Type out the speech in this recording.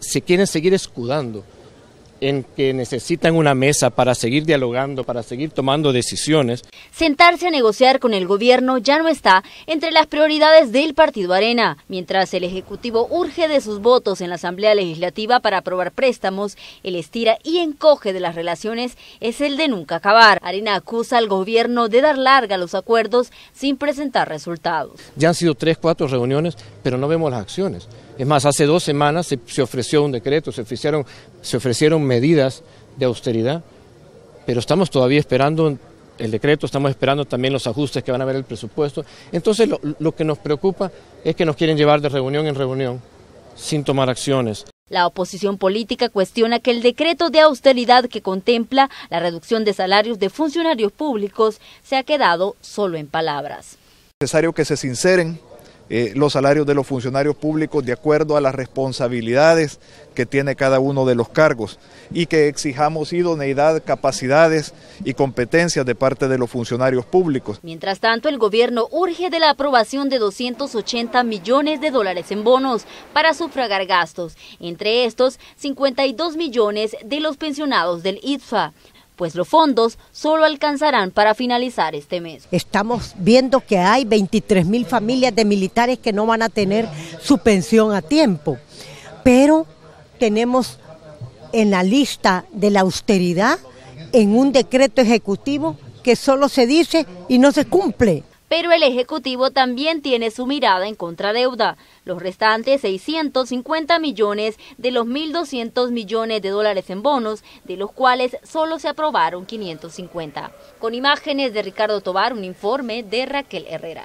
se quieren seguir escudando en que necesitan una mesa para seguir dialogando, para seguir tomando decisiones. Sentarse a negociar con el gobierno ya no está entre las prioridades del Partido Arena, mientras el Ejecutivo urge de sus votos en la Asamblea Legislativa para aprobar préstamos, el estira y encoge de las relaciones es el de nunca acabar. Arena acusa al gobierno de dar larga los acuerdos sin presentar resultados. Ya han sido tres, cuatro reuniones, pero no vemos las acciones. Es más, hace dos semanas se, ofreció un decreto, se ofrecieron, se ofrecieron medidas de austeridad, pero estamos todavía esperando el decreto, estamos esperando también los ajustes que van a haber el presupuesto. Entonces lo, lo que nos preocupa es que nos quieren llevar de reunión en reunión sin tomar acciones. La oposición política cuestiona que el decreto de austeridad que contempla la reducción de salarios de funcionarios públicos se ha quedado solo en palabras. Es necesario que se sinceren eh, los salarios de los funcionarios públicos de acuerdo a las responsabilidades que tiene cada uno de los cargos y que exijamos idoneidad, capacidades y competencias de parte de los funcionarios públicos. Mientras tanto, el gobierno urge de la aprobación de 280 millones de dólares en bonos para sufragar gastos, entre estos 52 millones de los pensionados del ITFA pues los fondos solo alcanzarán para finalizar este mes. Estamos viendo que hay 23 mil familias de militares que no van a tener su pensión a tiempo, pero tenemos en la lista de la austeridad, en un decreto ejecutivo que solo se dice y no se cumple pero el Ejecutivo también tiene su mirada en contradeuda. Los restantes 650 millones de los 1.200 millones de dólares en bonos, de los cuales solo se aprobaron 550. Con imágenes de Ricardo Tobar, un informe de Raquel Herrera.